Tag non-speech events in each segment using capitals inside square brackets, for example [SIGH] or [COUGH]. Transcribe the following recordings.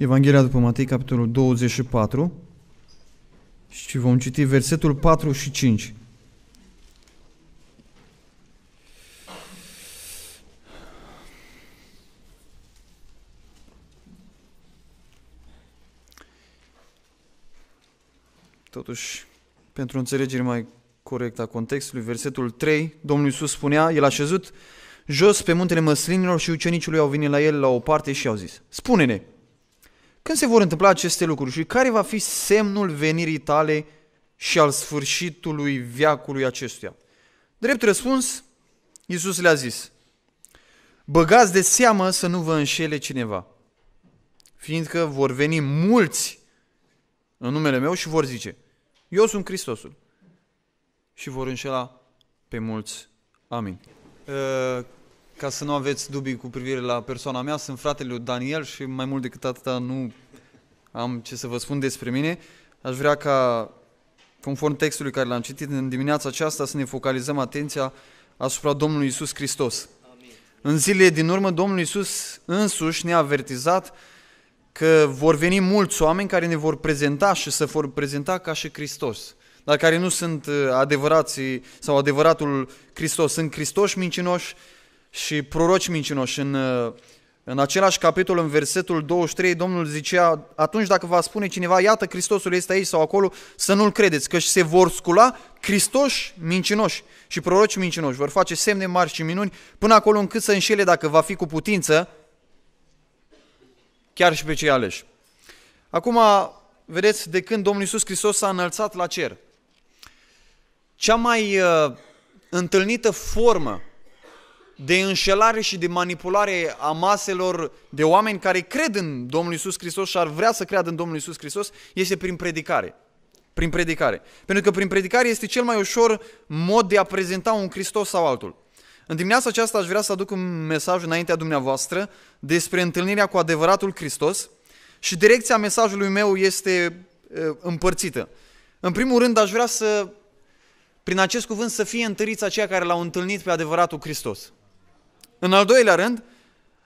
Evanghelia după Matei, capitolul 24 și vom citi versetul 4 și 5. Totuși, pentru o înțelegere mai corectă a contextului, versetul 3, Domnul Iisus spunea, el a șezut jos pe muntele măslinilor și ucenicii lui au venit la el la o parte și au zis, spune-ne, când se vor întâmpla aceste lucruri și care va fi semnul venirii tale și al sfârșitului viacului acestuia? Drept răspuns, Iisus le-a zis, băgați de seamă să nu vă înșele cineva, fiindcă vor veni mulți în numele meu și vor zice, eu sunt Hristosul și vor înșela pe mulți. Amin. Uh, ca să nu aveți dubii cu privire la persoana mea, sunt fratele lui Daniel și mai mult decât atât, nu am ce să vă spun despre mine. Aș vrea ca, conform textului care l-am citit în dimineața aceasta, să ne focalizăm atenția asupra Domnului Isus Hristos. Amin. În zilele din urmă, Domnul Isus însuși ne-a avertizat că vor veni mulți oameni care ne vor prezenta și să vor prezenta ca și Hristos, dar care nu sunt uh, adevărații sau adevăratul Hristos. Sunt Hristoși mincinoși, și proroci mincinoși. În, uh, în același capitol, în versetul 23, Domnul zicea, atunci dacă va spune cineva, iată, Hristosul este aici sau acolo, să nu-L credeți, că se vor scula Hristoși mincinoși și proroci mincinoși, vor face semne mari și minuni, până acolo încât să înșele, dacă va fi cu putință, chiar și pe cei aleși. Acum, vedeți, de când Domnul Iisus Hristos s-a înălțat la cer, cea mai uh, întâlnită formă de înșelare și de manipulare a maselor de oameni care cred în Domnul Isus Hristos și ar vrea să creadă în Domnul Isus Hristos este prin predicare. Prin predicare. Pentru că prin predicare este cel mai ușor mod de a prezenta un Hristos sau altul. În dimineața aceasta aș vrea să aduc un mesaj înaintea dumneavoastră despre întâlnirea cu adevăratul Hristos și direcția mesajului meu este împărțită. În primul rând aș vrea să, prin acest cuvânt, să fie întăriți aceia care l-au întâlnit pe adevăratul Hristos. În al doilea rând,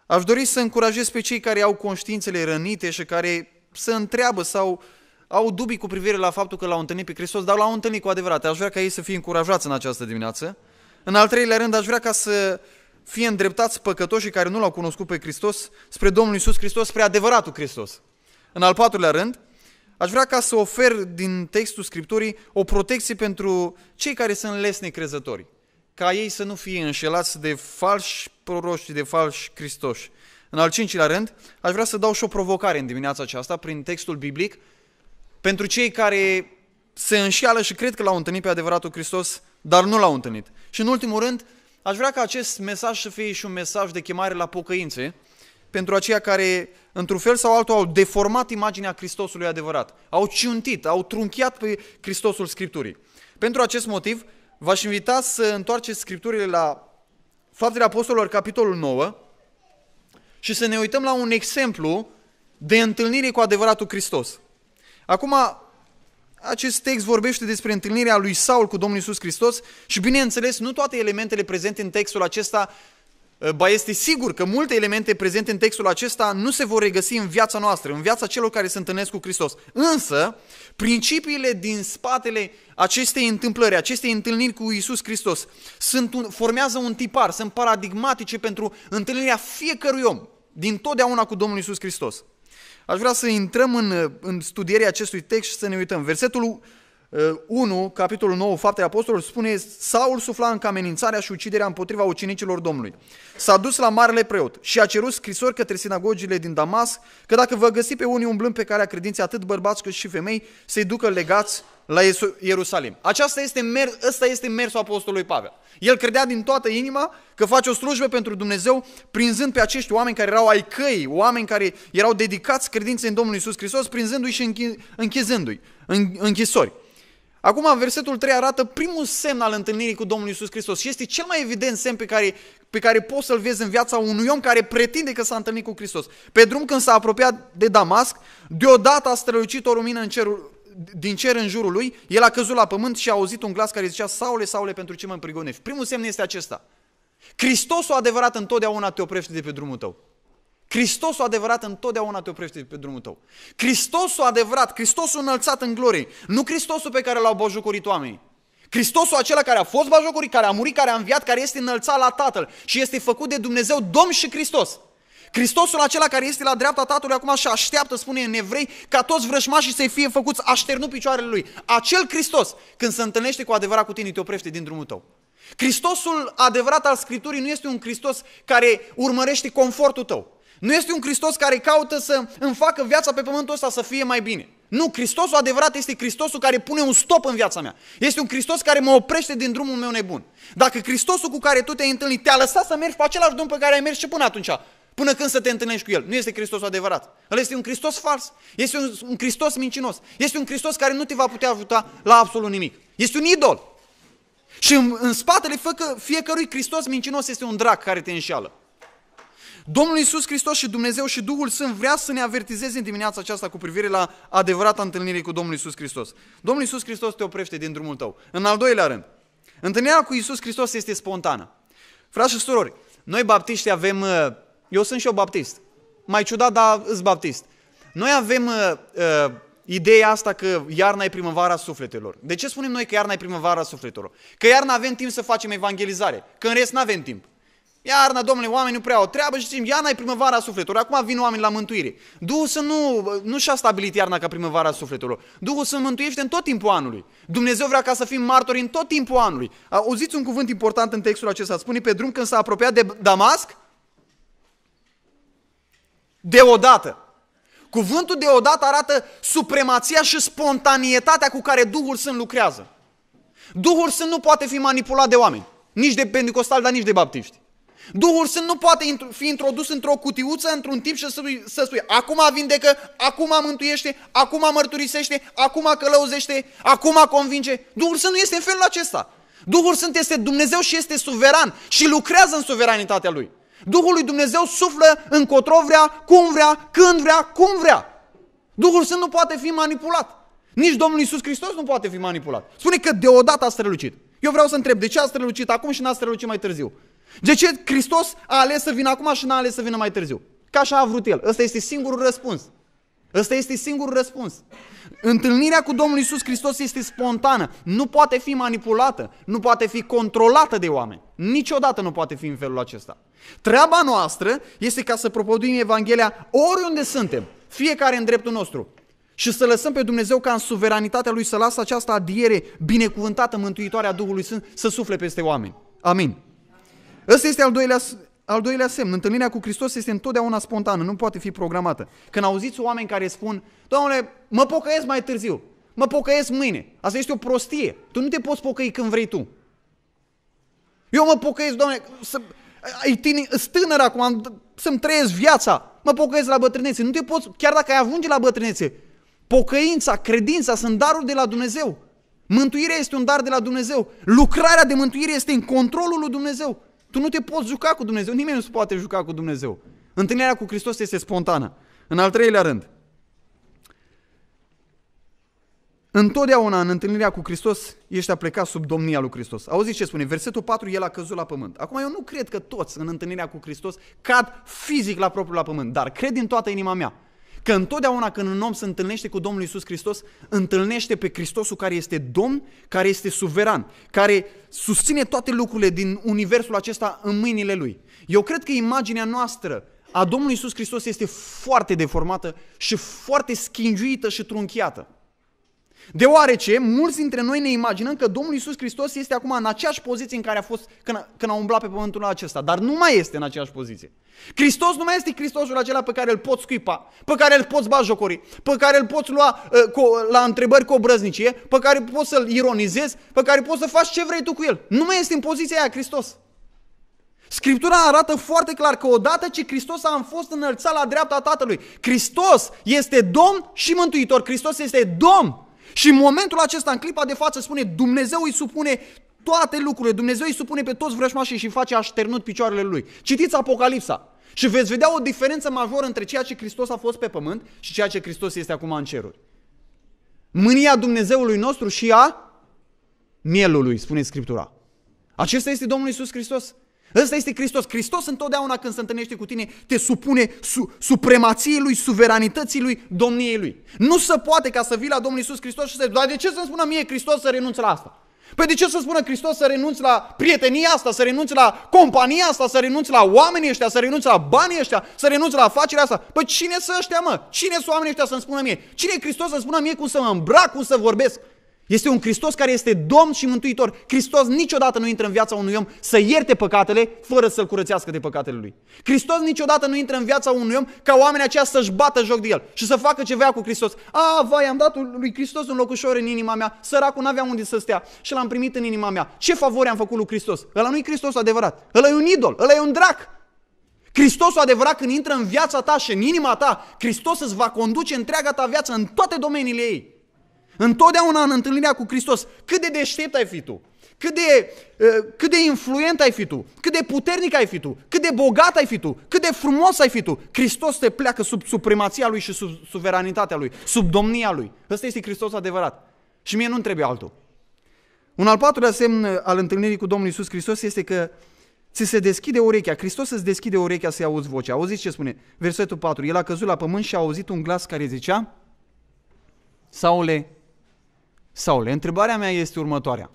aș dori să încurajez pe cei care au conștiințele rănite și care se întreabă sau au dubii cu privire la faptul că l-au întâlnit pe Hristos, dar l-au întâlnit cu adevărat. Aș vrea ca ei să fie încurajați în această dimineață. În al treilea rând, aș vrea ca să fie îndreptați păcătoșii care nu l-au cunoscut pe Hristos spre Domnul Isus Hristos, spre adevăratul Hristos. În al patrulea rând, aș vrea ca să ofer din textul Scripturii o protecție pentru cei care sunt lesni crezători ca ei să nu fie înșelați de falși proroși, de falși cristoși. În al cincilea rând, aș vrea să dau și o provocare în dimineața aceasta prin textul biblic pentru cei care se înșeală și cred că l-au întâlnit pe adevăratul Hristos, dar nu l-au întâlnit. Și în ultimul rând, aș vrea ca acest mesaj să fie și un mesaj de chemare la pocăințe pentru aceia care, într-un fel sau altul, au deformat imaginea Hristosului adevărat, au ciuntit, au trunchiat pe Hristosul Scripturii. Pentru acest motiv, V-aș invita să întoarceți scripturile la Faptele Apostolilor, capitolul 9, și să ne uităm la un exemplu de întâlnire cu adevăratul Hristos. Acum, acest text vorbește despre întâlnirea lui Saul cu Domnul Isus Hristos și, bineînțeles, nu toate elementele prezente în textul acesta Ba este sigur că multe elemente prezente în textul acesta nu se vor regăsi în viața noastră, în viața celor care se întâlnesc cu Hristos. Însă, principiile din spatele acestei întâmplări, acestei întâlniri cu Isus Hristos, sunt un, formează un tipar, sunt paradigmatice pentru întâlnirea fiecărui om, din totdeauna cu Domnul Isus Hristos. Aș vrea să intrăm în, în studierea acestui text și să ne uităm. Versetul 1, uh, capitolul 9, Faptele Apostolului, spune Saul sufla încă amenințarea și uciderea împotriva ucenicilor Domnului. S-a dus la marele preot și a cerut scrisori către sinagogile din Damas că dacă vă găsi pe unii umblând pe a credinței atât bărbați cât și femei, să-i ducă legați la Ierusalim. Aceasta este mer- ăsta este mersul apostolului Pavel. El credea din toată inima că face o slujbă pentru Dumnezeu, prinzând pe acești oameni care erau ai căi, oameni care erau dedicați credinței în Domnul Isus Hristos, prinzându-i și închizându-i în închisori. Acum, în versetul 3 arată primul semn al întâlnirii cu Domnul Isus Hristos și este cel mai evident semn pe care, pe care poți să-l vezi în viața unui om care pretinde că s-a întâlnit cu Hristos. Pe drum când s-a apropiat de Damasc, deodată a strălucit o lumină în cerul, din cer în jurul lui, el a căzut la pământ și a auzit un glas care zicea, Saule, Saule, pentru ce mă împrigonești? Primul semn este acesta. Hristosul adevărat întotdeauna te oprește de pe drumul tău. Hristosul adevărat întotdeauna te oprește pe drumul tău. Hristosul adevărat, Hristosul înălțat în glorie, nu Hristosul pe care l-au bajocorit oamenii. Hristosul acela care a fost bajocorit, care a murit, care a înviat, care este înălțat la Tatăl și este făcut de Dumnezeu Domn și Hristos. Hristosul acela care este la dreapta Tatălui acum și așteaptă, spune în evrei, ca toți vrășmașii să-i fie făcuți așternu picioarele lui. Acel Hristos, când se întâlnește cu adevărat cu tine, te oprește din drumul tău. Hristosul adevărat al Scripturii nu este un Hristos care urmărește confortul tău. Nu este un Hristos care caută să îmi facă viața pe pământul ăsta să fie mai bine. Nu, Hristosul adevărat este Hristosul care pune un stop în viața mea. Este un Hristos care mă oprește din drumul meu nebun. Dacă Hristosul cu care tu te-ai întâlnit te-a lăsat să mergi pe același drum pe care ai mers și până atunci, până când să te întâlnești cu El, nu este Hristosul adevărat. El este un Hristos fals, este un, un Hristos mincinos, este un Hristos care nu te va putea ajuta la absolut nimic. Este un idol. Și în, în spatele făcă, fiecărui Hristos mincinos este un drac care te înșeală. Domnul Iisus Hristos și Dumnezeu și Duhul Sfânt vrea să ne avertizeze în dimineața aceasta cu privire la adevărata întâlnire cu Domnul Iisus Hristos. Domnul Iisus Hristos te oprește din drumul tău. În al doilea rând, întâlnirea cu Iisus Hristos este spontană. Frați și surori, noi baptiști avem, uh, eu sunt și eu baptist, mai ciudat, dar îs baptist. Noi avem uh, uh, ideea asta că iarna e primăvara sufletelor. De ce spunem noi că iarna e primăvara sufletelor? Că iarna avem timp să facem evangelizare, că în rest nu avem timp. Iarna, domnule, oamenii nu prea au treabă și zicem, iarna e primăvara sufletului, acum vin oameni la mântuire. Duhul să nu, nu și-a stabilit iarna ca primăvara sufletului. Duhul să mântuiește în tot timpul anului. Dumnezeu vrea ca să fim martori în tot timpul anului. Auziți un cuvânt important în textul acesta. Spune pe drum când s-a apropiat de Damasc, deodată. Cuvântul deodată arată supremația și spontanietatea cu care Duhul Sfânt lucrează. Duhul Sfânt nu poate fi manipulat de oameni, nici de pentecostali, dar nici de baptiști. Duhul Sfânt nu poate fi introdus într-o cutiuță, într-un timp și să spui, să spui acum vindecă, acum mântuiește, acum mărturisește, acum călăuzește, acum convinge. Duhul Sfânt nu este în felul acesta. Duhul Sfânt este Dumnezeu și este suveran și lucrează în suveranitatea Lui. Duhul lui Dumnezeu suflă încotro vrea, cum vrea, când vrea, cum vrea. Duhul Sfânt nu poate fi manipulat. Nici Domnul Iisus Hristos nu poate fi manipulat. Spune că deodată a strălucit. Eu vreau să întreb, de ce a strălucit acum și n-a strălucit mai târziu? De ce Hristos a ales să vină acum și n-a ales să vină mai târziu? Ca așa a vrut El. Ăsta este singurul răspuns. Ăsta este singurul răspuns. Întâlnirea cu Domnul Isus Hristos este spontană, nu poate fi manipulată, nu poate fi controlată de oameni. Niciodată nu poate fi în felul acesta. Treaba noastră este ca să propăduim Evanghelia oriunde suntem, fiecare în dreptul nostru. Și să lăsăm pe Dumnezeu ca în suveranitatea Lui să lasă această adiere binecuvântată, mântuitoare a Duhului Sfânt să sufle peste oameni. Amin. Ăsta este al doilea, al doilea semn. Întâlnirea cu Hristos este întotdeauna spontană, nu poate fi programată. Când auziți oameni care spun, Doamne, mă pocăiesc mai târziu, mă pocăiesc mâine. Asta este o prostie. Tu nu te poți pocăi când vrei tu. Eu mă pocăiesc, Doamne, să, ai tine, tânăr acum, am, să-mi trăiesc viața. Mă pocăiesc la bătrânețe. Nu te poți, chiar dacă ai ajunge la bătrânețe, pocăința, credința sunt daruri de la Dumnezeu. Mântuirea este un dar de la Dumnezeu. Lucrarea de mântuire este în controlul lui Dumnezeu. Tu nu te poți juca cu Dumnezeu, nimeni nu se poate juca cu Dumnezeu. Întâlnirea cu Hristos este spontană. În al treilea rând, Întotdeauna în întâlnirea cu Hristos ești plecat sub domnia lui Hristos. Auzi ce spune? Versetul 4, el a căzut la pământ. Acum eu nu cred că toți în întâlnirea cu Hristos cad fizic la propriul la pământ, dar cred din toată inima mea Că întotdeauna când un om se întâlnește cu Domnul Isus Hristos, întâlnește pe Hristosul care este Domn, care este suveran, care susține toate lucrurile din universul acesta în mâinile Lui. Eu cred că imaginea noastră a Domnului Isus Hristos este foarte deformată și foarte schingiuită și trunchiată. Deoarece mulți dintre noi ne imaginăm că Domnul Isus Hristos este acum în aceeași poziție în care a fost când a, când a umblat pe pământul acesta, dar nu mai este în aceeași poziție. Hristos nu mai este Hristosul acela pe care îl poți scuipa, pe care îl poți bajocori, pe care îl poți lua uh, cu, la întrebări cu brăznicie, pe care poți să-l ironizezi, pe care poți să faci ce vrei tu cu el. Nu mai este în poziția aia Hristos. Scriptura arată foarte clar că odată ce Hristos a fost înălțat la dreapta Tatălui, Hristos este Domn și Mântuitor. Hristos este Domn și în momentul acesta, în clipa de față, spune Dumnezeu îi supune toate lucrurile, Dumnezeu îi supune pe toți vrăjmașii și face așternut picioarele lui. Citiți Apocalipsa și veți vedea o diferență majoră între ceea ce Hristos a fost pe pământ și ceea ce Hristos este acum în ceruri. Mânia Dumnezeului nostru și a mielului, spune Scriptura. Acesta este Domnul Isus Hristos. Ăsta este Hristos. Hristos întotdeauna când se întâlnește cu tine te supune su- supremației lui, suveranității lui, domniei lui. Nu se poate ca să vii la Domnul Isus Hristos și să zici, dar de ce să-mi spună mie Hristos să renunț la asta? Păi de ce să spună Hristos să renunți la prietenia asta, să renunți la compania asta, să renunți la oamenii ăștia, să renunți la banii ăștia, să renunți la afacerea asta? Păi cine să ăștia, mă? Cine sunt oamenii ăștia să-mi spună mie? Cine e Hristos să-mi spună mie cum să mă îmbrac, cum să vorbesc? Este un Hristos care este Domn și Mântuitor. Hristos niciodată nu intră în viața unui om să ierte păcatele fără să-l curățească de păcatele lui. Hristos niciodată nu intră în viața unui om ca oamenii aceia să-și bată joc de el și să facă ce vrea cu Hristos. A, vai, am dat lui Hristos un locușor în inima mea, săracul nu avea unde să stea și l-am primit în inima mea. Ce favori am făcut lui Hristos? Ăla nu-i Hristos adevărat, ăla e un idol, ăla e un drac. Hristosul adevărat când intră în viața ta și în inima ta, Hristos îți va conduce întreaga ta viață în toate domeniile ei. Întotdeauna în întâlnirea cu Hristos, cât de deștept ai fi tu, cât de, ă, cât de influent ai fi tu, cât de puternic ai fi tu, cât de bogat ai fi tu, cât de frumos ai fi tu, Hristos te pleacă sub supremația Lui și sub suveranitatea Lui, sub domnia Lui. Ăsta este Hristos adevărat. Și mie nu-mi trebuie altul. Un al patrulea semn al întâlnirii cu Domnul Isus Hristos este că ți se deschide urechea, Hristos îți deschide urechea să-i auzi vocea. Auziți ce spune? Versetul 4. El a căzut la pământ și a auzit un glas care zicea, Saule, Saule, întrebarea mea este următoarea.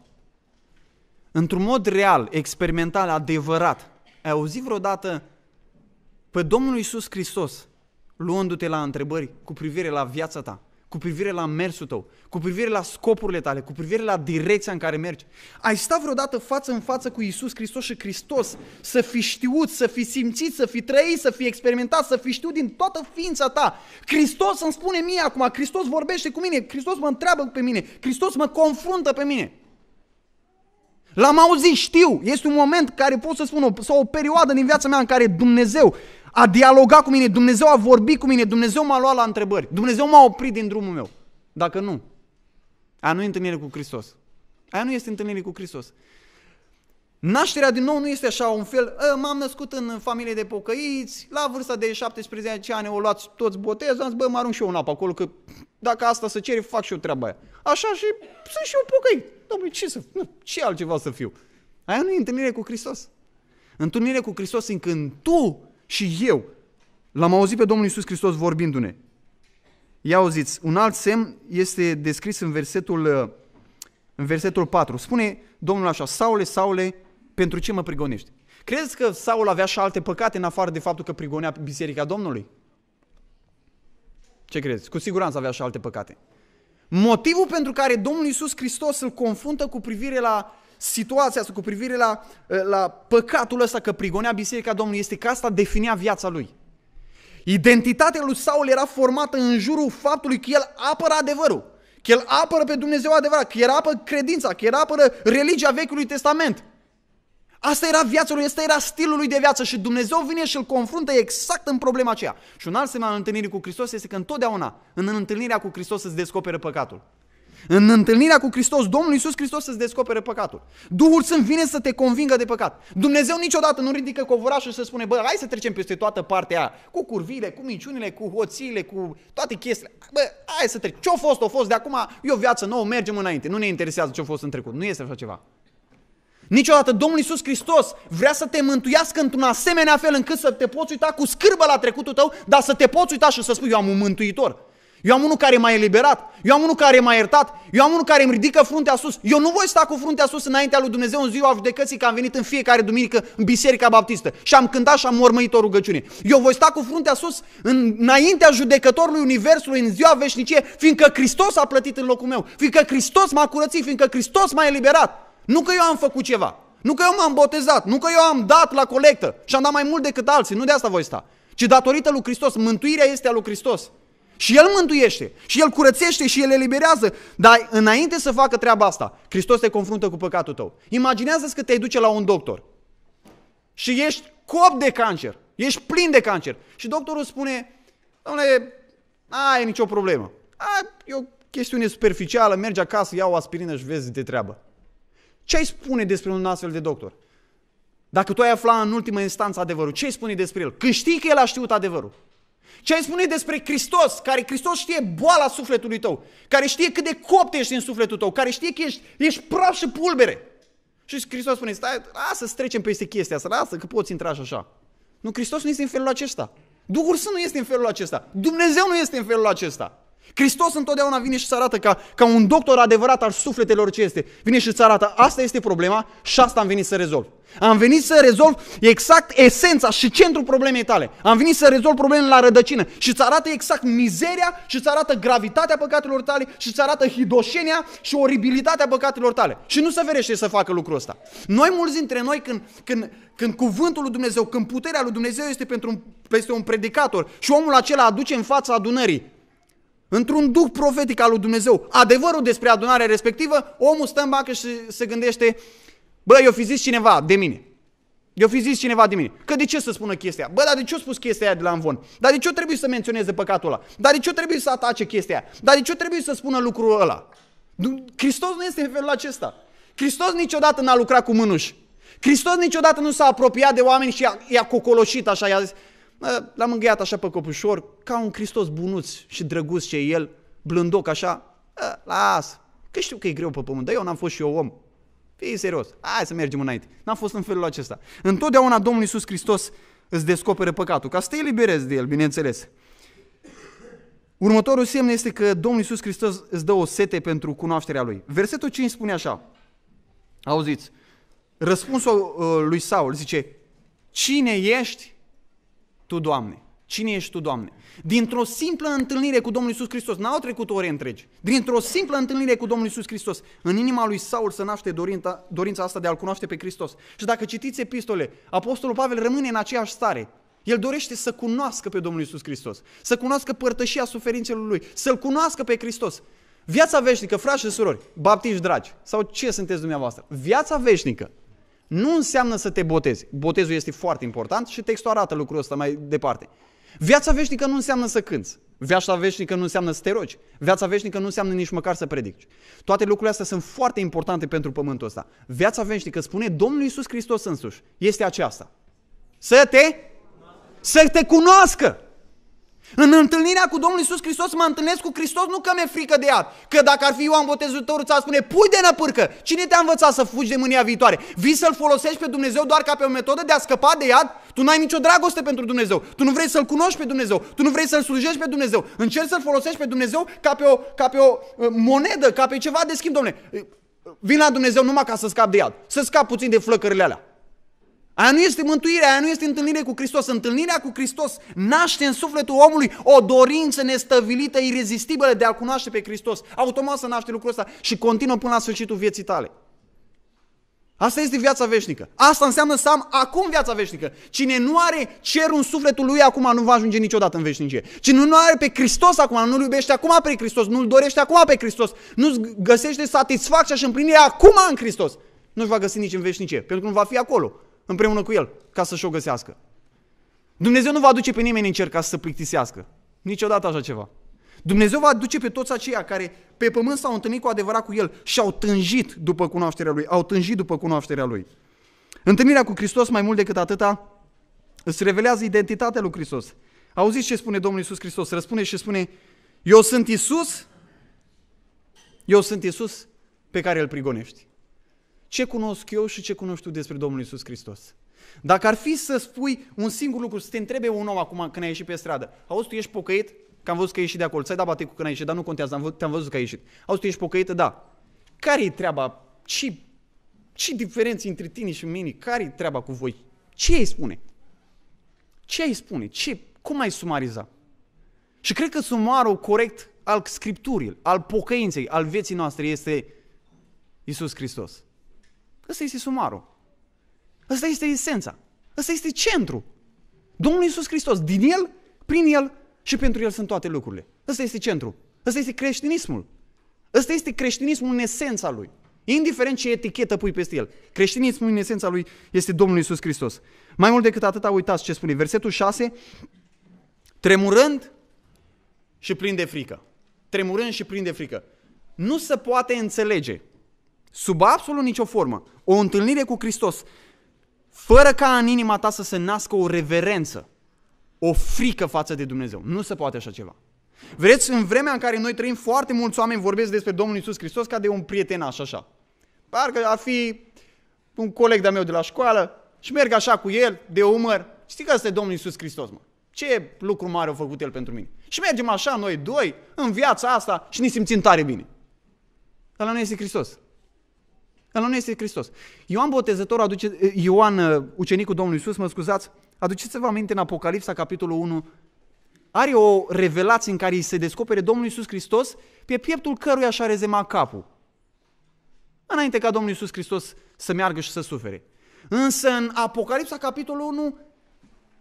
Într-un mod real, experimental, adevărat, ai auzit vreodată pe Domnul Iisus Hristos luându-te la întrebări cu privire la viața ta? cu privire la mersul tău, cu privire la scopurile tale, cu privire la direcția în care mergi. Ai stat vreodată față în față cu Isus Hristos și Hristos să fi știut, să fi simțit, să fi trăit, să fi experimentat, să fi știut din toată ființa ta. Hristos îmi spune mie acum, Hristos vorbește cu mine, Hristos mă întreabă pe mine, Hristos mă confruntă pe mine. L-am auzit, știu, este un moment care pot să spun, o, sau o perioadă din viața mea în care Dumnezeu a dialogat cu mine, Dumnezeu a vorbit cu mine, Dumnezeu m-a luat la întrebări, Dumnezeu m-a oprit din drumul meu. Dacă nu, aia nu e întâlnire cu Hristos. Aia nu este întâlnire cu Hristos. Nașterea din nou nu este așa un fel, ă, m-am născut în familie de pocăiți, la vârsta de 17 ani o luați toți botezul, am zis, bă, mă arunc și eu în apă acolo, că dacă asta se cere, fac și eu treaba aia. Așa și sunt și eu pocăit. Dom'le, ce să, nu, ce altceva să fiu? Aia nu e întâlnire cu Hristos. Întâlnire cu Hristos în când tu și eu l-am auzit pe Domnul Iisus Hristos vorbindu-ne. Ia auziți, un alt semn este descris în versetul, uh, în versetul 4. Spune Domnul așa, Saule, Saule, pentru ce mă prigonești? Crezi că Saul avea și alte păcate în afară de faptul că prigonea biserica Domnului? Ce credeți? Cu siguranță avea și alte păcate. Motivul pentru care Domnul Iisus Hristos îl confruntă cu privire la situația asta cu privire la, eh, la păcatul ăsta că prigonea biserica Domnului este că asta definea viața lui. Identitatea lui Saul era formată în jurul faptului că el apără adevărul, că el apără pe Dumnezeu adevărat, că el apără credința, că el apără religia Vechiului Testament. Asta era viața lui, asta era stilul lui de viață și Dumnezeu vine și îl confruntă exact în problema aceea. Și un alt semn al întâlnirii cu Hristos este că întotdeauna în întâlnirea cu Hristos îți descoperă păcatul. În întâlnirea cu Hristos, Domnul Iisus Hristos să-ți descopere păcatul. Duhul Sfânt vine să te convingă de păcat. Dumnezeu niciodată nu ridică covorașul să spune, bă, hai să trecem peste toată partea aia, cu curvile, cu minciunile, cu hoțiile, cu toate chestiile. Bă, hai să trecem. Ce-a fost, a fost, de acum eu viață nouă, mergem înainte. Nu ne interesează ce-a fost în trecut. Nu este așa ceva. Niciodată Domnul Iisus Hristos vrea să te mântuiască într-un asemenea fel încât să te poți uita cu scârbă la trecutul tău, dar să te poți uita și să spui, eu am un mântuitor. Eu am unul care m-a eliberat. Eu am unul care m-a iertat. Eu am unul care îmi ridică fruntea sus. Eu nu voi sta cu fruntea sus înaintea lui Dumnezeu în ziua judecății că am venit în fiecare duminică în Biserica Baptistă și am cântat și am mormăit o rugăciune. Eu voi sta cu fruntea sus înaintea judecătorului Universului în ziua veșnicie, fiindcă Hristos a plătit în locul meu, fiindcă Hristos m-a curățit, fiindcă Hristos m-a eliberat. Nu că eu am făcut ceva, nu că eu m-am botezat, nu că eu am dat la colectă și am dat mai mult decât alții, nu de asta voi sta, ci datorită lui Hristos, mântuirea este a lui Hristos. Și El mântuiește, și El curățește, și El eliberează. Dar înainte să facă treaba asta, Hristos te confruntă cu păcatul tău. Imaginează-ți că te duce la un doctor și ești cop de cancer, ești plin de cancer. Și doctorul spune, domnule, ai nicio problemă. A, e o chestiune superficială, mergi acasă, iau o aspirină și vezi de treabă. Ce ai spune despre un astfel de doctor? Dacă tu ai afla în ultima instanță adevărul, ce îi spune despre el? Când știi că el a știut adevărul. Ce ai spune despre Hristos, care Hristos știe boala sufletului tău, care știe cât de copt ești în sufletul tău, care știe că ești, ești praf și pulbere. Și Hristos spune, stai, lasă să trecem peste chestia asta, lasă că poți intra și așa. Nu, Hristos nu este în felul acesta. Duhul Sfânt nu este în felul acesta. Dumnezeu nu este în felul acesta. Hristos întotdeauna vine și îți arată ca, ca un doctor adevărat al sufletelor ce este. Vine și îți arată, asta este problema și asta am venit să rezolv. Am venit să rezolv exact esența și centrul problemei tale. Am venit să rezolv problemele la rădăcină și îți arată exact mizeria și îți arată gravitatea păcatelor tale și îți arată hidoșenia și oribilitatea păcatelor tale. Și nu se ferește să facă lucrul ăsta. Noi mulți dintre noi când, când, când cuvântul lui Dumnezeu, când puterea lui Dumnezeu este pentru un, peste un predicator și omul acela aduce în fața adunării într-un duh profetic al lui Dumnezeu, adevărul despre adunarea respectivă, omul stă în bacă și se gândește, bă, eu fi zis cineva de mine. Eu fi zis cineva de mine. Că de ce să spună chestia? Bă, dar de ce a spus chestia aia de la Amvon? Dar de ce trebuie să menționeze păcatul ăla? Dar de ce trebuie să atace chestia aia? Dar de ce trebuie să spună lucrul ăla? Hristos nu este în felul acesta. Hristos niciodată n-a lucrat cu mânuși. Hristos niciodată nu s-a apropiat de oameni și i-a, i-a cocoloșit așa, i-a zis, L-am îngheiat așa pe copușor, ca un Hristos bunuț și drăguț ce e el, blândoc așa. Las, că știu că e greu pe pământ, dar eu n-am fost și eu om. Fii serios, hai să mergem înainte. N-am fost în felul acesta. Întotdeauna Domnul Iisus Hristos îți descopere păcatul, ca să te eliberezi de el, bineînțeles. Următorul semn este că Domnul Iisus Hristos îți dă o sete pentru cunoașterea Lui. Versetul 5 spune așa, auziți, răspunsul uh, lui Saul zice, cine ești tu, Doamne. Cine ești Tu, Doamne? Dintr-o simplă întâlnire cu Domnul Isus Hristos, n-au trecut ore întregi, dintr-o simplă întâlnire cu Domnul Isus Hristos, în inima lui Saul se naște dorința, dorința asta de a-L cunoaște pe Hristos. Și dacă citiți epistole, Apostolul Pavel rămâne în aceeași stare. El dorește să cunoască pe Domnul Isus Hristos, să cunoască părtășia suferințelor Lui, să-L cunoască pe Hristos. Viața veșnică, frați și surori, baptiști dragi, sau ce sunteți dumneavoastră, viața veșnică nu înseamnă să te botezi. Botezul este foarte important și textul arată lucrul ăsta mai departe. Viața veșnică nu înseamnă să cânți. Viața veșnică nu înseamnă să te rogi. Viața veșnică nu înseamnă nici măcar să predici. Toate lucrurile astea sunt foarte importante pentru pământul ăsta. Viața veșnică, spune Domnul Iisus Hristos însuși, este aceasta. Să te, să te cunoască. În întâlnirea cu Domnul Iisus Hristos mă întâlnesc cu Hristos nu că mi-e frică de iad, că dacă ar fi Ioan Botezătorul ți-ar spune, pui de năpârcă, cine te-a învățat să fugi de mânia viitoare? Vii să-L folosești pe Dumnezeu doar ca pe o metodă de a scăpa de iad? Tu n-ai nicio dragoste pentru Dumnezeu, tu nu vrei să-L cunoști pe Dumnezeu, tu nu vrei să-L slujești pe Dumnezeu, încerci să-L folosești pe Dumnezeu ca pe, o, ca pe o uh, monedă, ca pe ceva de schimb, domnule. Uh, uh, vin la Dumnezeu numai ca să scap de iad, să scap puțin de flăcările alea. Aia nu este mântuirea, aia nu este întâlnire cu Hristos. Întâlnirea cu Hristos naște în sufletul omului o dorință nestăvilită, irezistibilă de a cunoaște pe Hristos. Automat să naște lucrul ăsta și continuă până la sfârșitul vieții tale. Asta este viața veșnică. Asta înseamnă să am acum viața veșnică. Cine nu are cerul în sufletul lui acum nu va ajunge niciodată în veșnicie. Cine nu are pe Hristos acum, nu-L iubește acum pe Hristos, nu-L dorește acum pe Hristos, nu găsește satisfacția și împlinirea acum în Hristos, nu-și va găsi nici în veșnicie, pentru că nu va fi acolo împreună cu el ca să-și o găsească. Dumnezeu nu va duce pe nimeni în cer ca să se plictisească. Niciodată așa ceva. Dumnezeu va duce pe toți aceia care pe pământ s-au întâlnit cu adevărat cu El și au tânjit după cunoașterea Lui, au tânjit după cunoașterea Lui. Întâlnirea cu Hristos, mai mult decât atâta, îți revelează identitatea lui Hristos. Auziți ce spune Domnul Iisus Hristos? Răspunde și spune, eu sunt Iisus, eu sunt Iisus pe care îl prigonești ce cunosc eu și ce cunoști tu despre Domnul Isus Hristos. Dacă ar fi să spui un singur lucru, să te întrebe un om acum când ai ieșit pe stradă, auzi, tu ești pocăit? Că am văzut că ai ieșit de acolo. Ți-ai dat bate cu când ai ieșit, dar nu contează, am văzut, te-am văzut că ai ieșit. Auzi, tu ești pocăită? Da. care e treaba? Ce, ce diferență între tine și mine? care e treaba cu voi? Ce îi spune? Ce îi spune? Ce, cum ai sumariza? Și cred că sumarul corect al Scripturii, al pocăinței, al vieții noastre este Isus Hristos. Ăsta este sumarul. Ăsta este esența. Ăsta este centru. Domnul Iisus Hristos, din El, prin El și pentru El sunt toate lucrurile. Ăsta este centru. Ăsta este creștinismul. Ăsta este creștinismul în esența lui. Indiferent ce etichetă pui peste el. Creștinismul în esența lui este Domnul Iisus Hristos. Mai mult decât atât, uitați ce spune. Versetul 6, tremurând și plin de frică. Tremurând și plin de frică. Nu se poate înțelege sub absolut nicio formă, o întâlnire cu Hristos, fără ca în inima ta să se nască o reverență, o frică față de Dumnezeu. Nu se poate așa ceva. Vedeți, în vremea în care noi trăim, foarte mulți oameni vorbesc despre Domnul Isus Hristos ca de un prieten așa. Parcă ar fi un coleg de al meu de la școală și merg așa cu el, de umăr. Știi că este Domnul Isus Hristos, mă. Ce lucru mare a făcut el pentru mine. Și mergem așa, noi doi, în viața asta și ne simțim tare bine. Dar la noi este Hristos. El nu este Hristos. Ioan Botezătorul aduce, Ioan, ucenicul Domnului Iisus, mă scuzați, aduceți-vă aminte în Apocalipsa, capitolul 1, are o revelație în care îi se descopere Domnul Iisus Hristos pe pieptul căruia și-a rezemat capul. Înainte ca Domnul Iisus Hristos să meargă și să sufere. Însă în Apocalipsa, capitolul 1,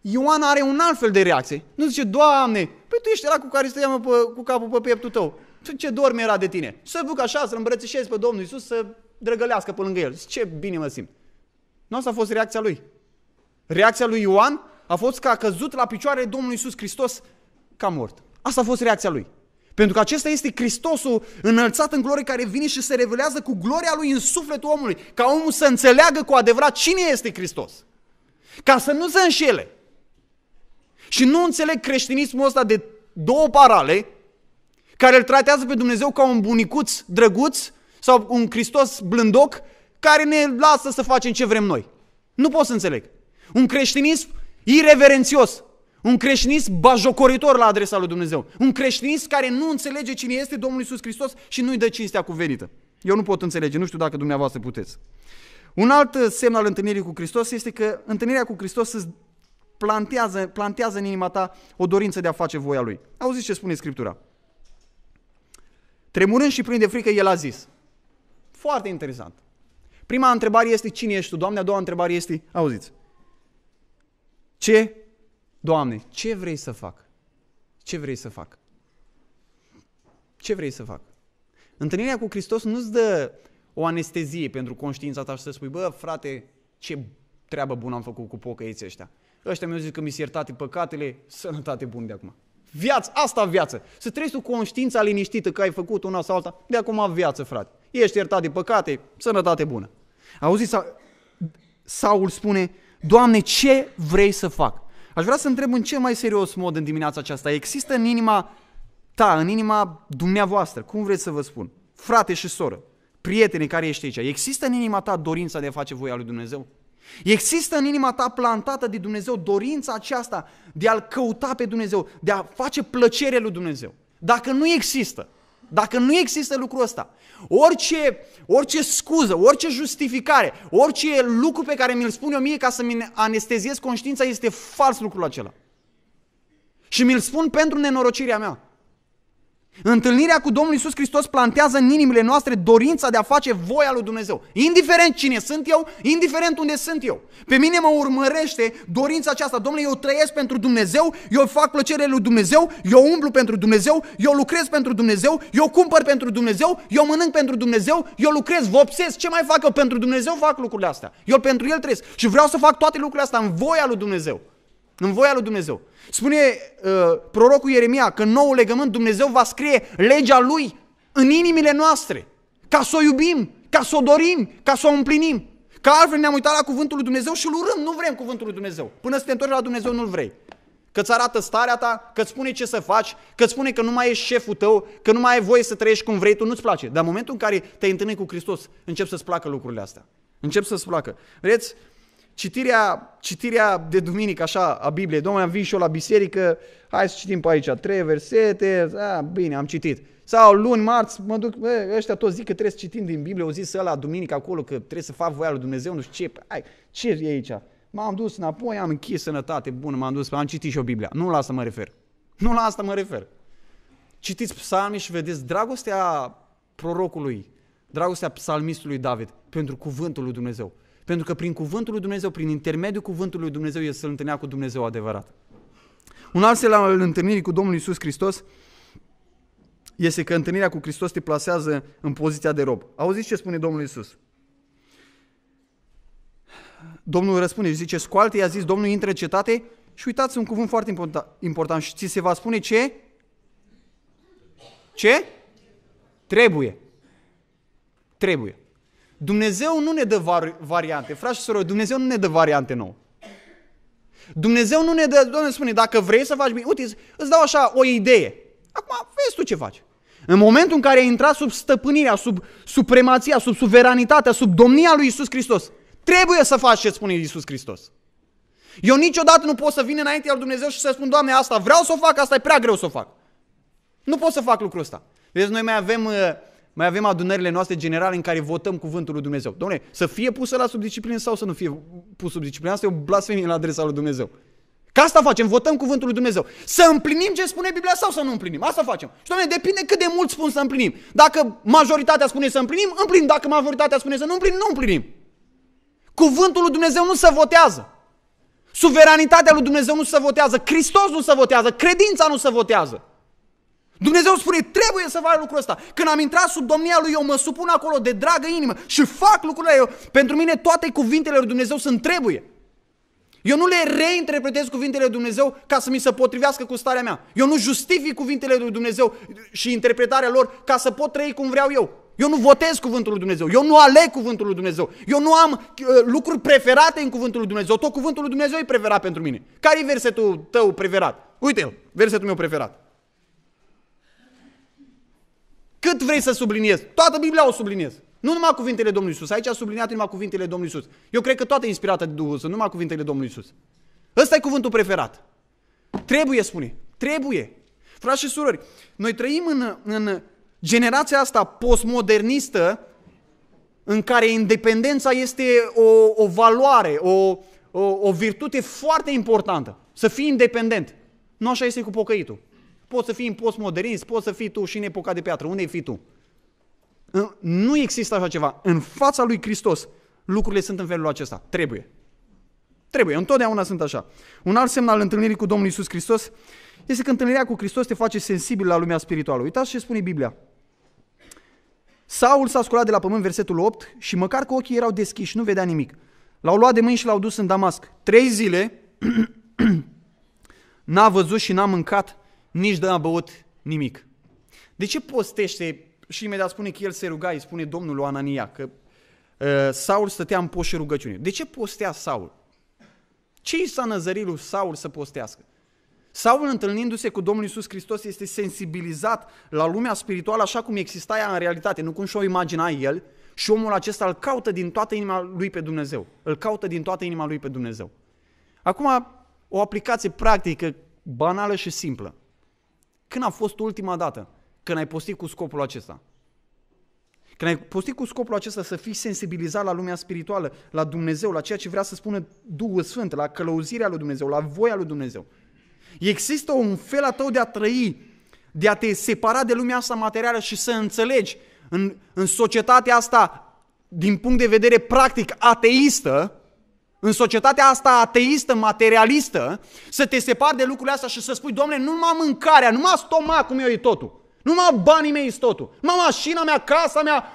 Ioan are un alt fel de reacție. Nu zice, Doamne, păi tu ești la cu care stăteam cu capul pe pieptul tău. Ce dorme era de tine? Să duc așa, să-L îmbrățișez pe Domnul Isus, să drăgălească pe lângă el. Ce bine mă simt. Nu asta a fost reacția lui. Reacția lui Ioan a fost că a căzut la picioare Domnului Isus Hristos ca mort. Asta a fost reacția lui. Pentru că acesta este Hristosul înălțat în glorie care vine și se revelează cu gloria lui în sufletul omului. Ca omul să înțeleagă cu adevărat cine este Hristos. Ca să nu se înșele. Și nu înțeleg creștinismul ăsta de două parale, care îl tratează pe Dumnezeu ca un bunicuț drăguț sau un Hristos blândoc care ne lasă să facem ce vrem noi. Nu pot să înțeleg. Un creștinism irreverențios, un creștinism bajocoritor la adresa lui Dumnezeu, un creștinism care nu înțelege cine este Domnul Isus Hristos și nu-i dă cinstea cuvenită. Eu nu pot înțelege, nu știu dacă dumneavoastră puteți. Un alt semn al întâlnirii cu Hristos este că întâlnirea cu Hristos îți plantează, plantează în inima ta o dorință de a face voia Lui. Auziți ce spune Scriptura. Tremurând și plin de frică, el a zis. Foarte interesant. Prima întrebare este cine ești tu, Doamne? A doua întrebare este, auziți, ce, Doamne, ce vrei să fac? Ce vrei să fac? Ce vrei să fac? Întâlnirea cu Hristos nu-ți dă o anestezie pentru conștiința ta și să spui, bă, frate, ce treabă bună am făcut cu pocăiții ăștia. Ăștia mi-au zis că mi-s iertate păcatele, sănătate bună de acum. Viață, asta viață. Să trăiești cu conștiința liniștită că ai făcut una sau alta. De acum viață, frate. Ești iertat de păcate, sănătate bună. Sa- Saul spune, Doamne, ce vrei să fac? Aș vrea să întreb în cel mai serios mod în dimineața aceasta. Există în inima ta, în inima dumneavoastră, cum vreți să vă spun, frate și soră, prietene care ești aici, există în inima ta dorința de a face voia lui Dumnezeu? Există în inima ta plantată de Dumnezeu dorința aceasta de a-L căuta pe Dumnezeu, de a face plăcere lui Dumnezeu. Dacă nu există, dacă nu există lucrul ăsta, orice, orice scuză, orice justificare, orice lucru pe care mi-l spun o mie ca să-mi anesteziez conștiința este fals lucrul acela. Și mi-l spun pentru nenorocirea mea. Întâlnirea cu Domnul Isus Hristos plantează în inimile noastre dorința de a face voia lui Dumnezeu. Indiferent cine sunt eu, indiferent unde sunt eu. Pe mine mă urmărește dorința aceasta. Domnule, eu trăiesc pentru Dumnezeu, eu fac plăcere lui Dumnezeu, eu umblu pentru Dumnezeu, eu lucrez pentru Dumnezeu, eu cumpăr pentru Dumnezeu, eu mănânc pentru Dumnezeu, eu lucrez, vopsesc. Ce mai fac eu pentru Dumnezeu? Fac lucrurile astea. Eu pentru El trăiesc și vreau să fac toate lucrurile astea în voia lui Dumnezeu în voia lui Dumnezeu. Spune uh, prorocul Ieremia că în nou legământ Dumnezeu va scrie legea lui în inimile noastre, ca să o iubim, ca să o dorim, ca să o împlinim. Că altfel ne-am uitat la cuvântul lui Dumnezeu și îl urâm, nu vrem cuvântul lui Dumnezeu. Până să te întorci la Dumnezeu nu-l vrei. Că ți arată starea ta, că ți spune ce să faci, că ți spune că nu mai ești șeful tău, că nu mai ai voie să trăiești cum vrei tu, nu-ți place. Dar în momentul în care te întâlnești cu Hristos, încep să-ți placă lucrurile astea. Încep să-ți placă. Vedeți, citirea, citirea de duminică, așa, a Bibliei. Domnule, am și eu la biserică, hai să citim pe aici trei versete, a, bine, am citit. Sau luni, marți, mă duc, bă, ăștia toți zic că trebuie să citim din Biblie, au zis ăla duminică acolo că trebuie să fac voia lui Dumnezeu, nu știu ce, păi, hai, ce e aici? M-am dus înapoi, am închis sănătate bună, m-am dus, am citit și eu Biblia. Nu la asta mă refer. Nu la asta mă refer. Citiți psalmii și vedeți dragostea prorocului, dragostea psalmistului David pentru cuvântul lui Dumnezeu. Pentru că prin cuvântul lui Dumnezeu, prin intermediul cuvântului lui Dumnezeu, el se întâlnea cu Dumnezeu adevărat. Un alt sel al întâlnirii cu Domnul Isus Hristos este că întâlnirea cu Hristos te plasează în poziția de rob. Auziți ce spune Domnul Isus? Domnul răspunde și zice, scoalte, i-a zis, Domnul intră în cetate și uitați un cuvânt foarte important și ți se va spune ce? Ce? Trebuie. Trebuie. Dumnezeu nu ne dă var- variante. Frați și Dumnezeu nu ne dă variante nouă. Dumnezeu nu ne dă, Doamne spune, dacă vrei să faci bine, uite, îți dau așa o idee. Acum vezi tu ce faci. În momentul în care ai intrat sub stăpânirea, sub supremația, sub suveranitatea, sub domnia lui Isus Hristos, trebuie să faci ce spune Isus Hristos. Eu niciodată nu pot să vin înaintea lui Dumnezeu și să spun, Doamne, asta vreau să o fac, asta e prea greu să o fac. Nu pot să fac lucrul ăsta. Vezi noi mai avem uh, mai avem adunările noastre generale în care votăm cuvântul lui Dumnezeu. Domnule, să fie pusă la disciplină sau să nu fie pus sub disciplină, asta e o blasfemie la adresa lui Dumnezeu. Ca asta facem, votăm cuvântul lui Dumnezeu. Să împlinim ce spune Biblia sau să nu împlinim. Asta facem. Și, doamne, depinde cât de mult spun să împlinim. Dacă majoritatea spune să împlinim, împlinim. Dacă majoritatea spune să nu împlinim, nu împlinim. Cuvântul lui Dumnezeu nu se votează. Suveranitatea lui Dumnezeu nu se votează. Hristos nu se votează. Credința nu se votează. Dumnezeu spune, trebuie să fac lucrul ăsta. Când am intrat sub domnia lui, eu mă supun acolo de dragă inimă și fac lucrurile eu. Pentru mine toate cuvintele lui Dumnezeu sunt trebuie. Eu nu le reinterpretez cuvintele lui Dumnezeu ca să mi se potrivească cu starea mea. Eu nu justific cuvintele lui Dumnezeu și interpretarea lor ca să pot trăi cum vreau eu. Eu nu votez cuvântul lui Dumnezeu, eu nu aleg cuvântul lui Dumnezeu, eu nu am uh, lucruri preferate în cuvântul lui Dumnezeu, tot cuvântul lui Dumnezeu e preferat pentru mine. Care e versetul tău preferat? Uite-l, versetul meu preferat. Cât vrei să subliniezi? Toată Biblia o subliniez. Nu numai cuvintele Domnului Isus. Aici a subliniat numai cuvintele Domnului Isus. Eu cred că toată e inspirată de Duhul sunt numai cuvintele Domnului Isus. Ăsta e cuvântul preferat. Trebuie, spune. Trebuie. Frați și surori, noi trăim în, în generația asta postmodernistă în care independența este o, o valoare, o, o, o virtute foarte importantă. Să fii independent. Nu așa este cu pocăitul. Poți să fii în postmodernism, poți să fii tu și în epoca de piatră. Unde i fi tu? Nu există așa ceva. În fața lui Hristos, lucrurile sunt în felul acesta. Trebuie. Trebuie. Întotdeauna sunt așa. Un alt semn al întâlnirii cu Domnul Isus Hristos este că întâlnirea cu Hristos te face sensibil la lumea spirituală. Uitați ce spune Biblia. Saul s-a sculat de la pământ, versetul 8, și măcar că ochii erau deschiși, nu vedea nimic. L-au luat de mâini și l-au dus în Damasc. Trei zile [CLEARS THROAT] n-a văzut și n-a mâncat nici de n-a băut nimic. De ce postește și imediat spune că el se ruga, îi spune Domnul lui Anania că uh, Saul stătea în poșe rugăciune. De ce postea Saul? Ce i s-a năzărit lui Saul să postească? Saul întâlnindu-se cu Domnul Iisus Hristos este sensibilizat la lumea spirituală așa cum exista ea în realitate, nu cum și-o imagina el și omul acesta îl caută din toată inima lui pe Dumnezeu. Îl caută din toată inima lui pe Dumnezeu. Acum, o aplicație practică, banală și simplă. Când a fost ultima dată când ai postit cu scopul acesta? Când ai postit cu scopul acesta să fii sensibilizat la lumea spirituală, la Dumnezeu, la ceea ce vrea să spună Duhul Sfânt, la călăuzirea lui Dumnezeu, la voia lui Dumnezeu. Există un fel a tău de a trăi, de a te separa de lumea asta materială și să înțelegi în, în societatea asta, din punct de vedere practic ateistă, în societatea asta ateistă, materialistă, să te separi de lucrurile astea și să spui, domnule, numai mâncarea, numai stomacul meu e totul. Numai banii mei e totul. Numai mașina mea, casa mea,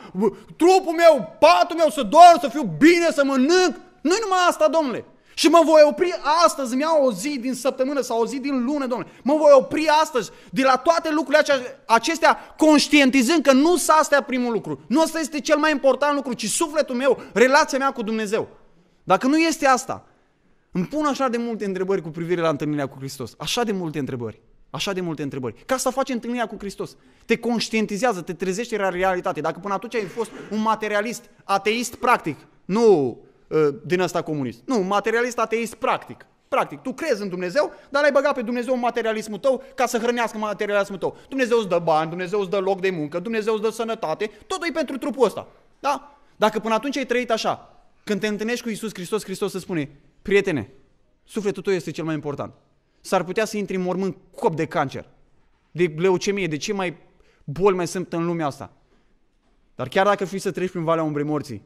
trupul meu, patul meu, să dorm, să fiu bine, să mănânc. Nu-i numai asta, domnule. Și mă voi opri astăzi, mi-au o zi din săptămână sau o zi din lună, domnule. Mă voi opri astăzi de la toate lucrurile acestea, conștientizând că nu s asta primul lucru. Nu asta este cel mai important lucru, ci sufletul meu, relația mea cu Dumnezeu. Dacă nu este asta, îmi pun așa de multe întrebări cu privire la întâlnirea cu Hristos. Așa de multe întrebări. Așa de multe întrebări. Ca să faci întâlnirea cu Hristos. Te conștientizează, te trezește la realitate. Dacă până atunci ai fost un materialist, ateist practic, nu ă, din asta comunist. Nu, materialist, ateist practic. Practic, tu crezi în Dumnezeu, dar ai băgat pe Dumnezeu în materialismul tău ca să hrănească materialismul tău. Dumnezeu îți dă bani, Dumnezeu îți dă loc de muncă, Dumnezeu îți dă sănătate, totul e pentru trupul ăsta. Da? Dacă până atunci ai trăit așa, când te întâlnești cu Isus Hristos, Hristos îți spune, prietene, sufletul tău este cel mai important. S-ar putea să intri în mormânt cop de cancer, de leucemie, de ce mai boli mai sunt în lumea asta. Dar chiar dacă fii să treci prin valea umbrei morții,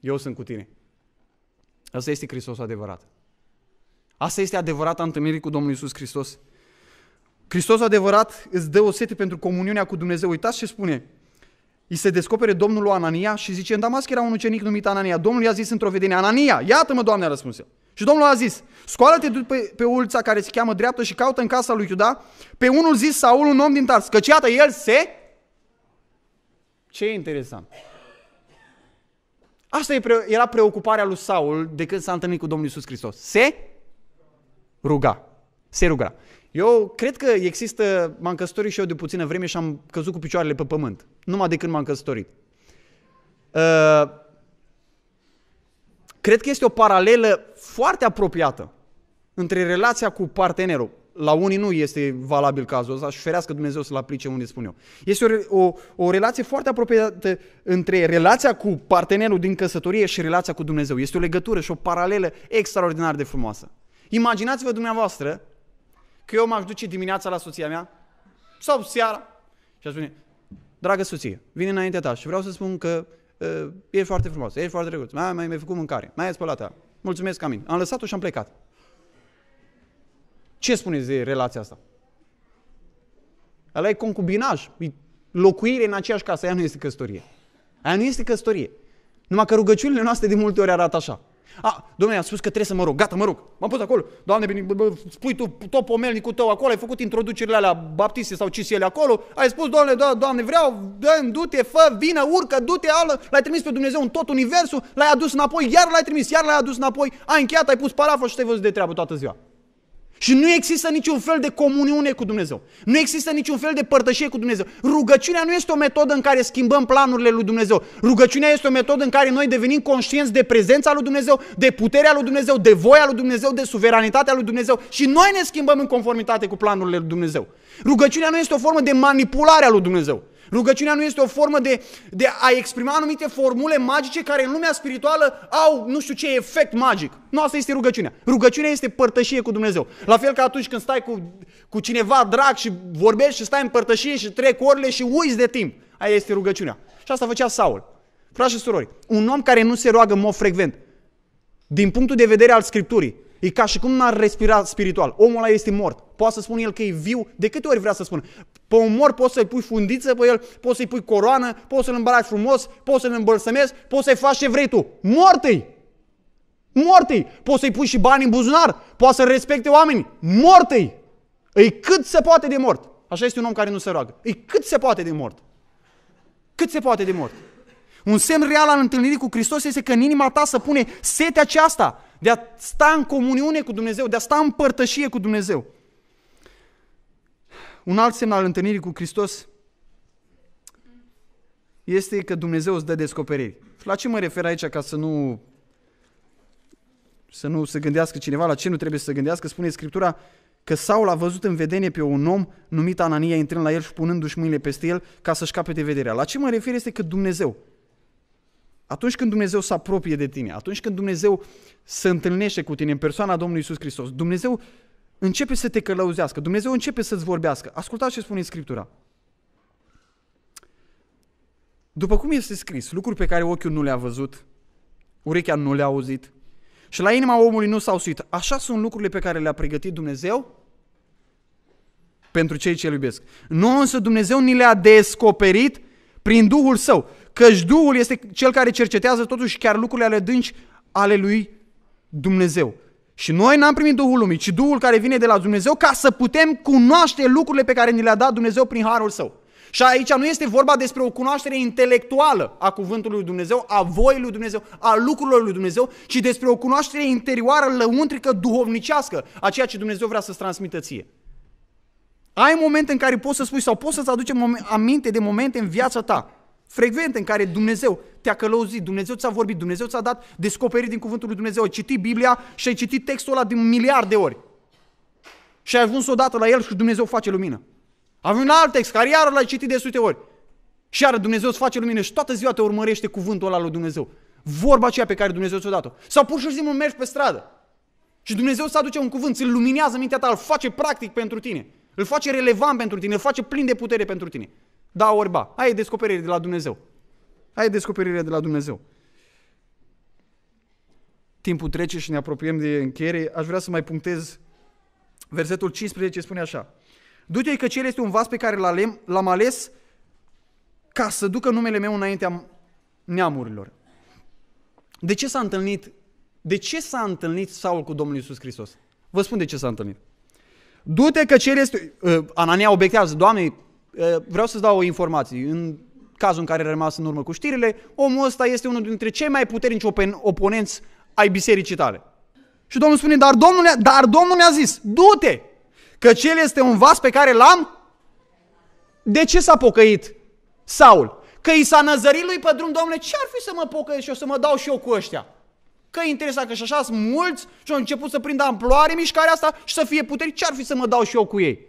eu sunt cu tine. Asta este Hristos adevărat. Asta este adevărata întâlnire cu Domnul Isus Hristos. Hristos adevărat îți dă o sete pentru comuniunea cu Dumnezeu. Uitați ce spune îi se descopere Domnul lui Anania și zice, în Damasc era un ucenic numit Anania. Domnul i-a zis într-o vedenie, Anania, iată-mă, Doamne, a răspuns el. Și Domnul a zis, scoală-te pe, pe ulța care se cheamă dreaptă și caută în casa lui Iuda pe unul zis Saul, un om din Tars, căci iată, el se... Ce interesant? Asta era preocuparea lui Saul de când s-a întâlnit cu Domnul Isus Hristos. Se ruga. Se ruga. Eu cred că există, m-am căsătorit și eu de puțină vreme și am căzut cu picioarele pe pământ, numai de când m-am căsătorit. Uh, cred că este o paralelă foarte apropiată între relația cu partenerul. La unii nu este valabil cazul ăsta și ferească Dumnezeu să-l aplice unde spun eu. Este o, o, o relație foarte apropiată între relația cu partenerul din căsătorie și relația cu Dumnezeu. Este o legătură și o paralelă extraordinar de frumoasă. Imaginați-vă dumneavoastră că eu m-aș duce dimineața la soția mea sau seara și aș spune, dragă soție, vine înaintea ta și vreau să spun că uh, e foarte frumos, e foarte drăguț, mai mai ai făcut mâncare, mai ai spălat -a. mulțumesc ca mine. Am lăsat-o și am plecat. Ce spuneți de relația asta? Ăla e concubinaj, e locuire în aceeași casă, aia nu este căsătorie. Aia nu este căsătorie. Numai că rugăciunile noastre de multe ori arată așa. A, domnule, a spus că trebuie să mă rog. Gata, mă rog. M-am pus acolo. Doamne, bine, spui tu tot pomelnicul tău acolo, ai făcut introducerile alea baptiste sau ele acolo, ai spus, doamne, do da, doamne, vreau, dă du-te, fă, vină, urcă, du-te, ală, l-ai trimis pe Dumnezeu în tot universul, l-ai adus înapoi, iar l-ai trimis, iar l-ai adus înapoi, ai încheiat, ai pus parafă și te-ai văzut de treabă toată ziua. Și nu există niciun fel de comuniune cu Dumnezeu. Nu există niciun fel de părtășie cu Dumnezeu. Rugăciunea nu este o metodă în care schimbăm planurile lui Dumnezeu. Rugăciunea este o metodă în care noi devenim conștienți de prezența lui Dumnezeu, de puterea lui Dumnezeu, de voia lui Dumnezeu, de suveranitatea lui Dumnezeu și noi ne schimbăm în conformitate cu planurile lui Dumnezeu. Rugăciunea nu este o formă de manipulare a lui Dumnezeu. Rugăciunea nu este o formă de, de a exprima anumite formule magice care în lumea spirituală au nu știu ce efect magic. Nu asta este rugăciunea. Rugăciunea este părtășie cu Dumnezeu. La fel ca atunci când stai cu, cu cineva drag și vorbești și stai în părtășie și trec orele și uiți de timp. Aia este rugăciunea. Și asta făcea Saul. Frați și surori, un om care nu se roagă în mod frecvent, din punctul de vedere al Scripturii, E ca și cum n-ar respira spiritual. Omul ăla este mort. Poate să spun el că e viu de câte ori vrea să spună. Pe un mor poți să-i pui fundiță pe el, poți să-i pui coroană, poți să-l îmbraci frumos, poți să-l îmbălsămezi, poți să-i faci ce vrei tu. Mortei! Mortei! Poți să-i pui și bani în buzunar, poți să respecte oamenii. Mortei! Îi cât se poate de mort. Așa este un om care nu se roagă. Îi cât se poate de mort. Cât se poate de mort. Un semn real al întâlnirii cu Hristos este că în inima ta să pune setea aceasta de a sta în comuniune cu Dumnezeu, de a sta în părtășie cu Dumnezeu. Un alt semn al întâlnirii cu Hristos este că Dumnezeu îți dă descoperiri. La ce mă refer aici ca să nu să nu se gândească cineva, la ce nu trebuie să se gândească, spune Scriptura că Saul a văzut în vedenie pe un om numit Anania intrând la el și punându-și mâinile peste el ca să-și capete vederea. La ce mă refer este că Dumnezeu, atunci când Dumnezeu se apropie de tine, atunci când Dumnezeu se întâlnește cu tine în persoana Domnului Isus Hristos, Dumnezeu începe să te călăuzească, Dumnezeu începe să-ți vorbească. Ascultați ce spune Scriptura. După cum este scris, lucruri pe care ochiul nu le-a văzut, urechea nu le-a auzit și la inima omului nu s-au suit. Așa sunt lucrurile pe care le-a pregătit Dumnezeu pentru cei ce îl iubesc. Nu însă Dumnezeu ni le-a descoperit prin Duhul Său, căci Duhul este cel care cercetează totuși chiar lucrurile ale dânci ale lui Dumnezeu. Și noi n-am primit Duhul Lumii, ci Duhul care vine de la Dumnezeu ca să putem cunoaște lucrurile pe care ni le-a dat Dumnezeu prin Harul Său. Și aici nu este vorba despre o cunoaștere intelectuală a cuvântului lui Dumnezeu, a voii lui Dumnezeu, a lucrurilor lui Dumnezeu, ci despre o cunoaștere interioară, lăuntrică, duhovnicească, a ceea ce Dumnezeu vrea să-ți transmită ție. Ai momente în care poți să spui sau poți să-ți aduci aminte de momente în viața ta frecvente în care Dumnezeu te-a călăuzit, Dumnezeu ți-a vorbit, Dumnezeu ți-a dat descoperiri din cuvântul lui Dumnezeu, ai citit Biblia și ai citit textul ăla din un miliard de ori. Și ai ajuns odată la el și Dumnezeu face lumină. Avem un alt text care iară l-ai citit de sute ori. Și iară Dumnezeu îți face lumină și toată ziua te urmărește cuvântul ăla lui Dumnezeu. Vorba aceea pe care Dumnezeu ți-o dat-o. Sau pur și simplu mergi pe stradă. Și Dumnezeu să aduce un cuvânt, îl luminează mintea ta, îl face practic pentru tine. Îl face relevant pentru tine, îl face plin de putere pentru tine. Da, orba. ai Aia e descoperire de la Dumnezeu. Aia e descoperire de la Dumnezeu. Timpul trece și ne apropiem de încheiere. Aș vrea să mai punctez versetul 15, spune așa. Du-te că cel este un vas pe care l-am ales ca să ducă numele meu înaintea neamurilor. De ce s-a întâlnit de ce s-a întâlnit Saul cu Domnul Isus Hristos? Vă spun de ce s-a întâlnit. Du-te că cel este... Uh, Anania obiectează, Doamne, Eh, vreau să-ți dau o informație. În cazul în care a rămas în urmă cu știrile, omul ăsta este unul dintre cei mai puternici op- oponenți ai bisericii tale. Și Domnul spune, dar Domnul, dar Domnul mi a zis, du-te, că cel este un vas pe care l-am. De ce s-a pocăit Saul? Că i s-a năzărit lui pe drum, domnule, ce ar fi să mă pocăiesc și o să mă dau și eu cu ăștia? Că e interesant că și așa sunt mulți și au început să prindă amploare mișcarea asta și să fie puteri, ce ar fi să mă dau și eu cu ei?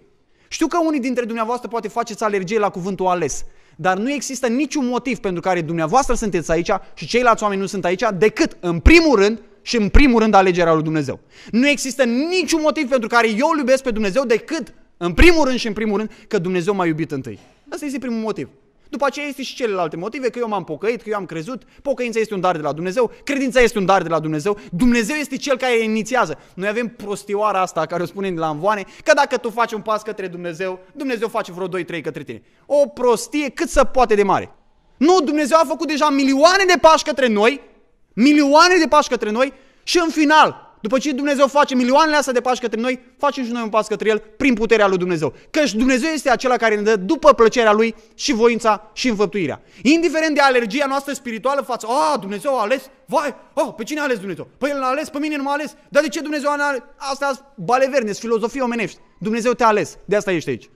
Știu că unii dintre dumneavoastră poate faceți alergie la cuvântul ales, dar nu există niciun motiv pentru care dumneavoastră sunteți aici și ceilalți oameni nu sunt aici decât, în primul rând, și în primul rând alegerea lui Dumnezeu. Nu există niciun motiv pentru care eu îl iubesc pe Dumnezeu decât, în primul rând și în primul rând, că Dumnezeu m-a iubit întâi. Asta este primul motiv. După aceea este și celelalte motive, că eu m-am pocăit, că eu am crezut, pocăința este un dar de la Dumnezeu, credința este un dar de la Dumnezeu, Dumnezeu este cel care inițiază. Noi avem prostioara asta care o spunem la învoane, că dacă tu faci un pas către Dumnezeu, Dumnezeu face vreo 2-3 către tine. O prostie cât să poate de mare. Nu, Dumnezeu a făcut deja milioane de pași către noi, milioane de pași către noi și în final după ce Dumnezeu face milioanele astea de pași către noi, facem și noi un pas către El prin puterea lui Dumnezeu. Căci Dumnezeu este acela care ne dă după plăcerea Lui și voința și învăptuirea. Indiferent de alergia noastră spirituală față, a, Dumnezeu a ales, vai, oh, pe cine a ales Dumnezeu? Păi El l-a ales, pe mine nu m-a ales. Dar de ce Dumnezeu a ales? Asta e baleverne, filozofie omenești. Dumnezeu te-a ales, de asta ești aici.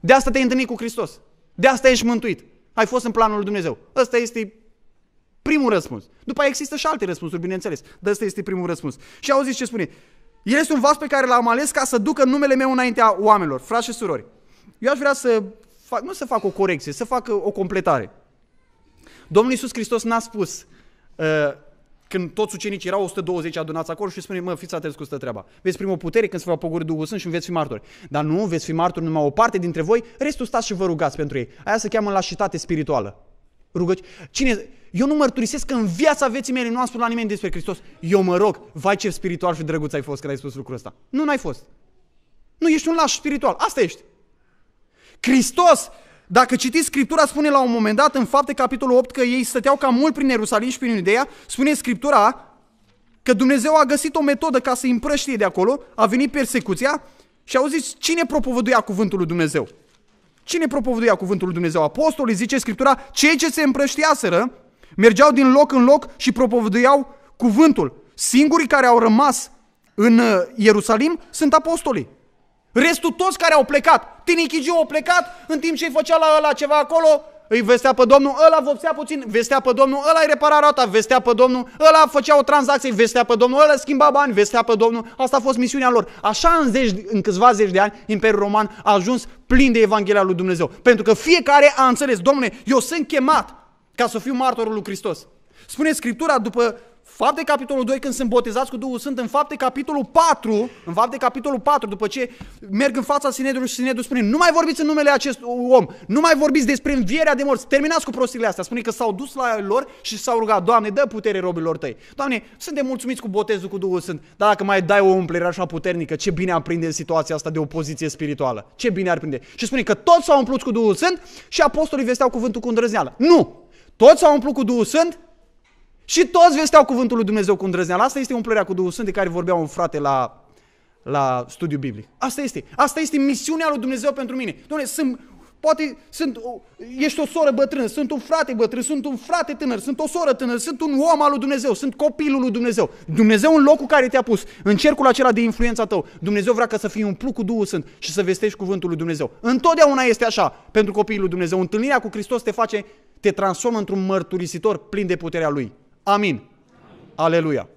De asta te-ai întâlnit cu Hristos. De asta ești mântuit. Ai fost în planul lui Dumnezeu. Ăsta este Primul răspuns. După aia există și alte răspunsuri, bineînțeles. Dar ăsta este primul răspuns. Și auziți ce spune. El este un vas pe care l-am ales ca să ducă numele meu înaintea oamenilor, frați și surori. Eu aș vrea să fac, nu să fac o corecție, să fac uh, o completare. Domnul Iisus Hristos n-a spus uh, când toți ucenicii erau 120 adunați acolo și spune, mă, fiți atenți cu asta treaba. Veți primi o putere când se va pogori Duhul Sfânt și veți fi martori. Dar nu, veți fi martori numai o parte dintre voi, restul stați și vă rugați pentru ei. Aia se cheamă lașitate spirituală. Rugăci. Cine? Eu nu mărturisesc că în viața vieții mele nu am spus la nimeni despre Hristos. Eu mă rog, vai ce spiritual și drăguț ai fost când ai spus lucrul ăsta. Nu, n-ai fost. Nu, ești un laș spiritual. Asta ești. Hristos, dacă citiți Scriptura, spune la un moment dat, în fapte capitolul 8, că ei stăteau cam mult prin Ierusalim și prin Iudeea, spune Scriptura că Dumnezeu a găsit o metodă ca să îi împrăștie de acolo, a venit persecuția și au zis, cine propovăduia cuvântul lui Dumnezeu? Cine propovăduia cuvântul lui Dumnezeu? Apostolii, zice Scriptura, cei ce se împrăștiaseră, mergeau din loc în loc și propovăduiau cuvântul. Singurii care au rămas în uh, Ierusalim sunt apostolii. Restul toți care au plecat, Tinichigiu au plecat, în timp ce îi făcea la, la ceva acolo, îi vestea pe Domnul, ăla vopsea puțin, vestea pe Domnul, ăla îi repara roata, vestea pe Domnul, ăla făcea o tranzacție, vestea pe Domnul, ăla schimba bani, vestea pe Domnul. Asta a fost misiunea lor. Așa în, zeci, în câțiva zeci de ani, Imperiul Roman a ajuns plin de Evanghelia lui Dumnezeu. Pentru că fiecare a înțeles, domnule, eu sunt chemat ca să fiu martorul lui Hristos. Spune Scriptura după Fapte capitolul 2 când sunt botezați cu Duhul Sfânt, în fapte capitolul 4, în fapte capitolul 4, după ce merg în fața Sinedului și Sinedul spune, nu mai vorbiți în numele acest om, nu mai vorbiți despre învierea de morți, terminați cu prostiile astea. Spune că s-au dus la lor și s-au rugat, Doamne, dă putere robilor tăi. Doamne, suntem mulțumiți cu botezul cu Duhul Sfânt, dar dacă mai dai o umplere așa puternică, ce bine ar prinde situația asta de opoziție spirituală. Ce bine ar prinde. Și spune că toți s-au umplut cu Duhul Sfânt și apostolii vesteau cuvântul cu îndrăzneală. Nu! Toți s-au umplut cu Duhul Sfânt și toți vesteau cuvântul lui Dumnezeu cu îndrăzneală. Asta este umplerea cu Duhul Sfânt de care vorbea un frate la, la studiu biblic. Asta este. Asta este misiunea lui Dumnezeu pentru mine. Doamne, sunt, poate sunt, ești o soră bătrână, sunt un frate bătrân, sunt un frate tânăr, sunt o soră tânără, sunt un om al lui Dumnezeu, sunt copilul lui Dumnezeu. Dumnezeu în locul care te-a pus, în cercul acela de influența tău. Dumnezeu vrea ca să fii umplut cu Duhul Sfânt și să vestești cuvântul lui Dumnezeu. Întotdeauna este așa pentru copiii lui Dumnezeu. Întâlnirea cu Hristos te face, te transformă într-un mărturisitor plin de puterea Lui. Amin. Aleluia.